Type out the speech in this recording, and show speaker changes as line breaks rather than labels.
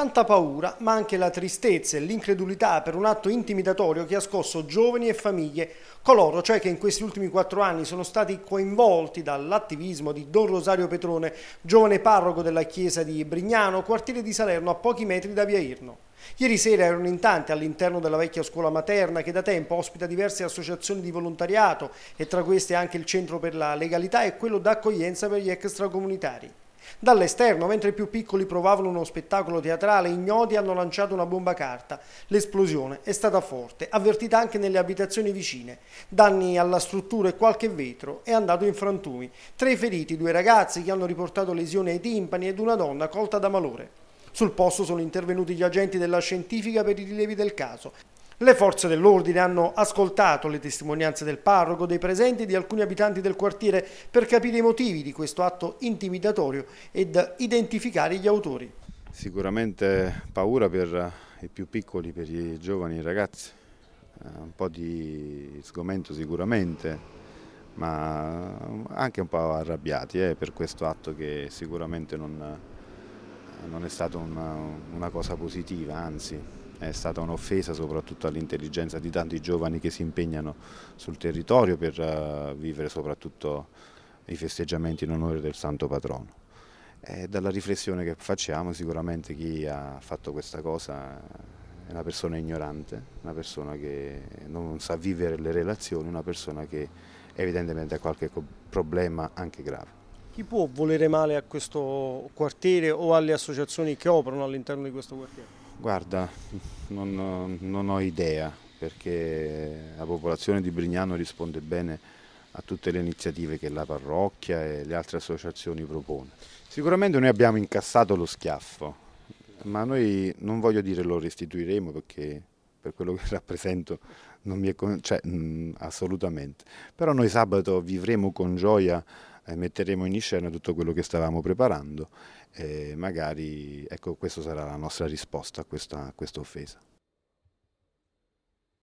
Tanta paura, ma anche la tristezza e l'incredulità per un atto intimidatorio che ha scosso giovani e famiglie, coloro cioè che in questi ultimi quattro anni sono stati coinvolti dall'attivismo di Don Rosario Petrone, giovane parroco della chiesa di Brignano, quartiere di Salerno a pochi metri da via Irno. Ieri sera erano in tanti all'interno della vecchia scuola materna che da tempo ospita diverse associazioni di volontariato e tra queste anche il Centro per la Legalità e quello d'accoglienza per gli extracomunitari. Dall'esterno, mentre i più piccoli provavano uno spettacolo teatrale, ignoti hanno lanciato una bomba carta. L'esplosione è stata forte, avvertita anche nelle abitazioni vicine. Danni alla struttura e qualche vetro è andato in frantumi. Tre feriti, due ragazzi che hanno riportato lesioni ai timpani ed una donna colta da malore. Sul posto sono intervenuti gli agenti della scientifica per i rilievi del caso. Le forze dell'ordine hanno ascoltato le testimonianze del parroco, dei presenti e di alcuni abitanti del quartiere per capire i motivi di questo atto intimidatorio ed identificare gli autori.
Sicuramente paura per i più piccoli, per i giovani i ragazzi, eh, un po' di sgomento sicuramente, ma anche un po' arrabbiati eh, per questo atto che sicuramente non, non è stata una, una cosa positiva, anzi è stata un'offesa soprattutto all'intelligenza di tanti giovani che si impegnano sul territorio per eh, vivere soprattutto i festeggiamenti in onore del Santo Patrono. E dalla riflessione che facciamo sicuramente chi ha fatto questa cosa è una persona ignorante, una persona che non sa vivere le relazioni, una persona che evidentemente ha qualche problema anche grave.
Chi può volere male a questo quartiere o alle associazioni che operano all'interno di questo quartiere?
Guarda, non, non, ho idea perché la popolazione di Brignano risponde bene a tutte le iniziative che la parrocchia e le altre associazioni propone. Sicuramente noi abbiamo incassato lo schiaffo, ma noi non voglio dire lo restituiremo perché per quello che rappresento non mi è... Con... Cioè, mh, mm, assolutamente. Però noi sabato vivremo con gioia eh, metteremo in scena tutto quello che stavamo preparando e eh, magari ecco, questa sarà la nostra risposta a questa, a questa offesa.